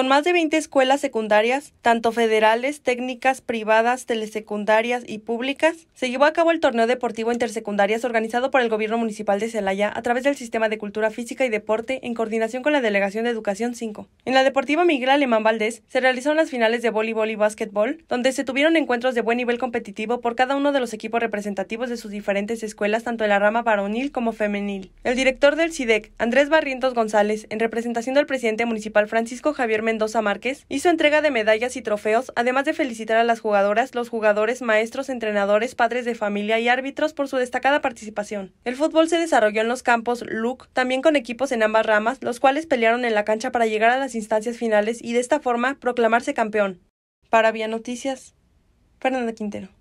Con más de 20 escuelas secundarias, tanto federales, técnicas, privadas, telesecundarias y públicas, se llevó a cabo el torneo deportivo intersecundarias organizado por el gobierno municipal de Celaya a través del Sistema de Cultura Física y Deporte en coordinación con la Delegación de Educación 5. En la Deportiva Miguel Alemán Valdés se realizaron las finales de voleibol y básquetbol, donde se tuvieron encuentros de buen nivel competitivo por cada uno de los equipos representativos de sus diferentes escuelas, tanto de la rama varonil como femenil. El director del CIDEC, e Andrés Barrientos González, en representación del presidente municipal Francisco Javier Mendoza Márquez, hizo entrega de medallas y trofeos, además de felicitar a las jugadoras, los jugadores, maestros, entrenadores, padres de familia y árbitros por su destacada participación. El fútbol se desarrolló en los campos LUC, también con equipos en ambas ramas, los cuales pelearon en la cancha para llegar a las instancias finales y de esta forma proclamarse campeón. Para Vía Noticias, Fernanda Quintero.